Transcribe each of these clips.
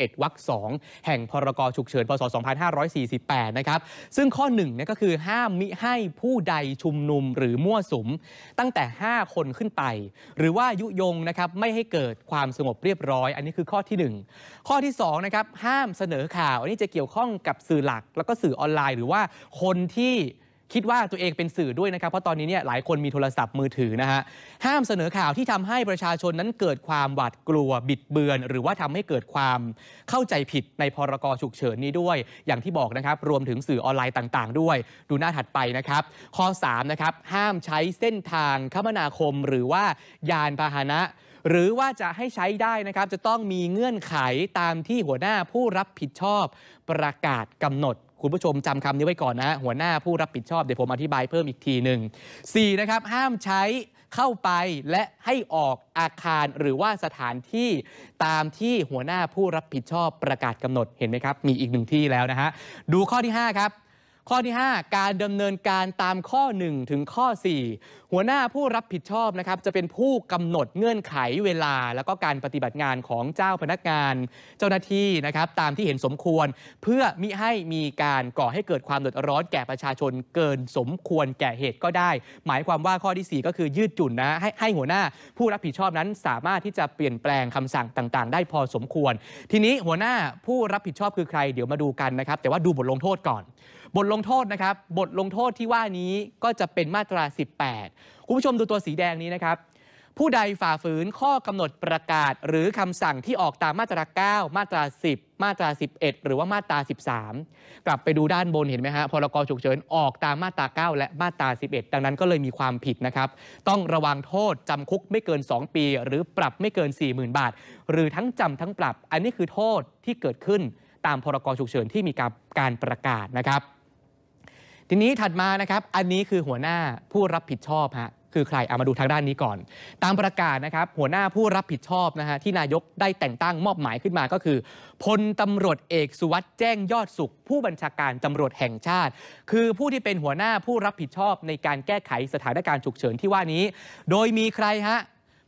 11วรรค2แห่งพรกฉุกเฉินพศ 2548 นะครับ ซึ่งข้อ1เนี่ยก็คือห้ามมิให้ผู้ใดชุมนุมหรือมั่วสุม ตั้งแต่ 5 คนขึ้นไป หรือว่ายุยงนะครับไม่ให้เกิดความสงบเรียบร้อย อันนี้คือข้อที่ 1 ข้อที่2นะครับห้ามเสนอข่าวอันนี้จะเกี่ยวข้องกับสื่อหลักแล้วก็สื่อออนไลน์หรือว่าคนที่คิดว่าตัวเองเป็นสื่อด้วยนะครับ เพราะตอนนี้เนี่ยหลายคนมีโทรศัพท์มือถือนะฮะห้ามเสนอข่าวที่ทำให้ประชาชนนั้นเกิดความหวาดกลัวบิดเบือน หรือว่าทำให้เกิดความเข้าใจผิดในพรกฉุกเฉินนี้ด้วย อย่างที่บอกนะครับรวมถึงสื่อออนไลน์ต่าง ๆด้วย ดูหน้าถัดไปนะครับ ข้อ3นะครับห้ามใช้เส้นทางคมนาคมหรือว่ายานพาหนะหรือว่าจะให้ใช้ได้นะครับ จะต้องมีเงื่อนไขตามที่หัวหน้าผู้รับผิดชอบประกาศกำหนด คุณผู้ชมจำคำนี้ไว้ก่อนนะ หัวหน้าผู้รับผิดชอบเดี๋ยวผมอธิบายเพิ่มอีกทีหนึ่ง 4. นะครับ ห้ามใช้เข้าไปและให้ออกอาคารหรือว่าสถานที่ตามที่หัวหน้าผู้รับผิดชอบประกาศกำหนดเห็นไหมครับ มีอีกหนึ่งที่แล้วนะฮะดูข้อที่ 5 ครับข้อที่ 5 การดำเนินการตามข้อ 1 ถึงข้อ 4 หัวหน้าผู้รับผิดชอบนะครับจะเป็นผู้กำหนดเงื่อนไขเวลา แล้วก็การปฏิบัติงานของเจ้าพนักงานเจ้าหน้าที่นะครับตามที่เห็นสมควร เพื่อมิให้มีการก่อให้เกิดความเดือดร้อนแก่ประชาชนเกินสมควรแก่เหตุก็ได้ หมายความว่าข้อที่ 4 ก็คือยืดจุ่นนะให้ให้หัวหน้าผู้รับผิดชอบนั้นสามารถที่จะเปลี่ยนแปลงคำสั่งต่าง ๆ ได้พอสมควร ทีนี้หัวหน้าผู้รับผิดชอบ คือใครเดี๋ยวมาดูกันนะครับ แต่ว่าดูบทลงโทษก่อนบทลงโทษนะครับ บทลงโทษที่ว่านี้ก็จะเป็นมาตรา 18 คุณผู้ชมดูตัวสีแดงนี้นะครับผู้ใดฝ่าฝืนข้อกำหนดประกาศหรือคำสั่งที่ออกตามมาตรา 9 มาตรา 10 มาตรา 11 หรือว่ามาตรา 13 กลับไปดูด้านบนเห็นไหมฮะพรกฉุกเฉินออกตามมาตรา 9 และมาตรา 11 ดังนั้นก็เลยมีความผิดนะครับ ต้องระวังโทษจำคุกไม่เกิน 2 ปี หรือปรับไม่เกิน 40,000 บาท หรือทั้งจำทั้งปรับอันนี้คือโทษที่เกิดขึ้นตามพรกฉุกเฉินที่มีการประกาศนะครับทีนี้ถัดมานะครับ อันนี้คือหัวหน้าผู้รับผิดชอบฮะคือใครเอามาดูทางด้านนี้ก่อน ตามประกาศนะครับหัวหน้าผู้รับผิดชอบนะฮะที่นายกได้แต่งตั้งมอบหมายขึ้นมาก็คือ พลตำรวจเอกสุวัสด์แจ้งยอดสุข ผู้บัญชาการตำรวจแห่งชาติ คือผู้ที่เป็นหัวหน้าผู้รับผิดชอบในการแก้ไขสถานการณ์ฉุกเฉินที่ว่านี้ โดยมีใครฮะ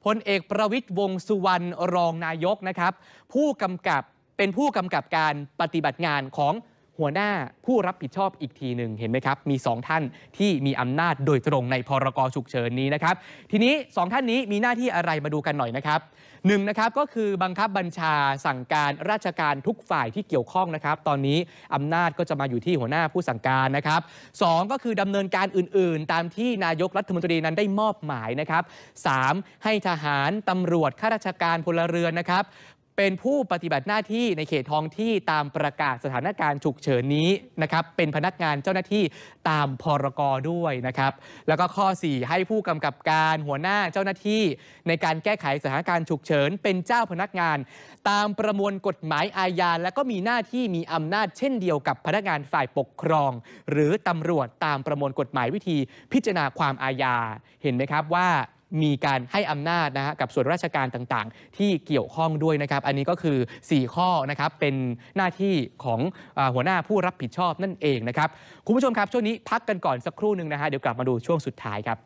พลเอกประวิตยวงสุวรรณรองนายกนะครับ ผู้กำกับเป็นผู้กำกับการปฏิบัติงานของหัวหน้าผู้รับผิดชอบอีกทีหนึ่งเห็นไหมครับมี 2 ท่านที่มีอำนาจโดยตรงในพรกฉุกเฉินนี้นะครับทีนี้ 2 ท่านนี้มีหน้าที่อะไรมาดูกันหน่อยนะครับหนึ่งนะครับก็คือบังคับบัญชาสั่งการราชการทุกฝ่ายที่เกี่ยวข้องนะครับตอนนี้อำนาจก็จะมาอยู่ที่หัวหน้าผู้สั่งการนะครับสก็คือดำเนินการอื่นๆ ตามที่นายกรัฐมนตรีนั้นได้มอบหมายนะครับ 3. ให้ทหารตำรวจข้าราชการพลเรือนนะครับเป็นผู้ปฏิบัติหน้าที่ในเขตท้องที่ตามประกาศสถานการณ์ฉุกเฉินนี้นะครับ เป็นพนักงานเจ้าหน้าที่ตามพรกรด้วยนะครับ แล้วก็ข้อ 4 ให้ผู้กำกับการหัวหน้าเจ้าหน้าที่ ในการแก้ไขสถานการณ์ฉุกเฉิน เป็นเจ้าพนักงาน ตามประมวลกฎหมายอาญา และก็มีหน้าที่มีอำนาจเช่นเดียวกับพนักงานฝ่ายปกครอง หรือตำรวจตามประมวลกฎหมายวิธี พิจารณาความอาญาเห็นไหมครับว่ามีการให้อำนาจนะฮะกับส่วนราชการต่างๆ ที่เกี่ยวข้องด้วยนะครับ อันนี้ก็คือ 4 ข้อนะครับ เป็นหน้าที่ของหัวหน้าผู้รับผิดชอบนั่นเองนะครับ คุณผู้ชมครับ ช่วงนี้พักกันก่อนสักครู่หนึ่งนะฮะเดี๋ยวกลับมาดูช่วงสุดท้ายครับ